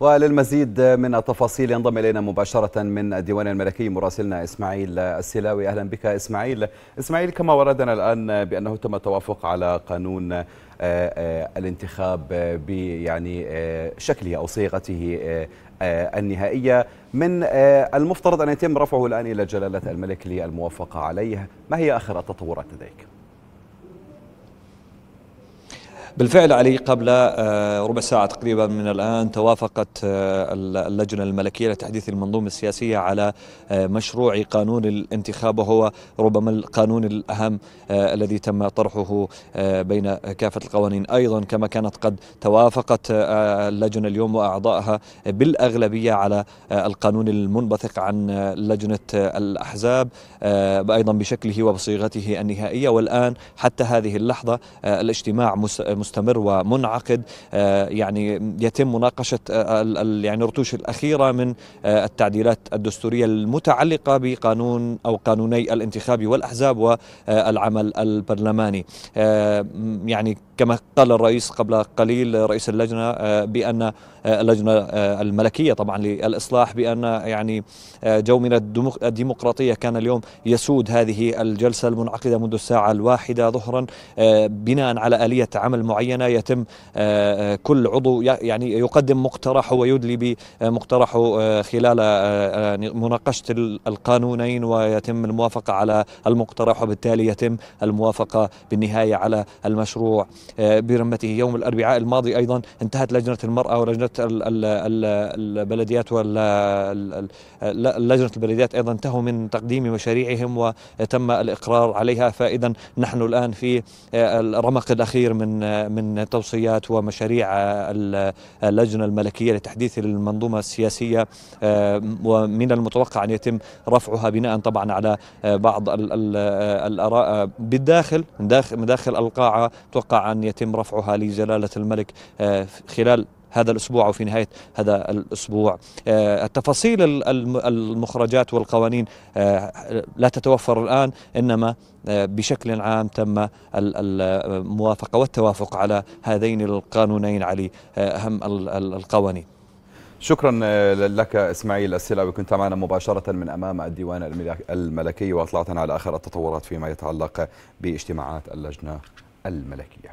وللمزيد من التفاصيل ينضم الينا مباشره من الديوان الملكي مراسلنا اسماعيل السلاوي اهلا بك اسماعيل اسماعيل كما وردنا الان بانه تم التوافق على قانون آه، آه، الانتخاب بيعني آه، شكله او صيغته النهائيه من المفترض ان يتم رفعه الان الى جلاله الملك للموافقه عليه ما هي اخر التطورات لديك؟ بالفعل علي قبل آه، ربع ساعة تقريبا من الآن توافقت آه، اللجنة الملكية لتحديث المنظومة السياسية على آه، مشروع قانون الانتخاب وهو ربما القانون الأهم الذي تم طرحه بين كافة القوانين أيضا كما كانت قد توافقت اللجنة اليوم وأعضائها بالأغلبية على القانون المنبثق عن لجنة الأحزاب أيضا بشكله وبصيغته النهائية والآن حتى هذه اللحظة الاجتماع مستمر ومنعقد آه، يعني يتم مناقشه آه، يعني الرتوش الاخيره من آه، التعديلات الدستوريه المتعلقه بقانون او قانوني الانتخاب والاحزاب والعمل البرلماني يعني كما قال الرئيس قبل قليل رئيس اللجنه آه، بان آه، اللجنه آه، الملكيه طبعا للاصلاح بان يعني جو من الديمقراطيه كان اليوم يسود هذه الجلسه المنعقده منذ الساعه الواحده ظهرا بناء على اليه عمل معينه يتم كل عضو يعني يقدم مقترحه ويدلي بمقترحه خلال مناقشه القانونين ويتم الموافقه على المقترح وبالتالي يتم الموافقه بالنهايه على المشروع آه، برمته يوم الأربعاء الماضي أيضا انتهت لجنة المرأة ولجنة البلديات ولجنة البلديات أيضا انتهوا من تقديم مشاريعهم وتم الإقرار عليها فإذا نحن الآن في آه، الرمق الأخير من آه، من توصيات ومشاريع اللجنة الملكية لتحديث المنظومة السياسية ومن المتوقع أن يتم رفعها بناء طبعا على بعض الآراء بالداخل من داخل القاعة توقع أن أن يتم رفعها لجلالة الملك آه، خلال هذا الأسبوع أو في نهاية هذا الأسبوع آه، التفاصيل المخرجات والقوانين آه، لا تتوفر الآن إنما بشكل عام تم الموافقة والتوافق على هذين القانونين علي أهم القوانين شكرا لك اسماعيل السلاوي كنت معنا مباشره من امام الديوان الملكي واطلعتنا على اخر التطورات فيما يتعلق باجتماعات اللجنه الملكيه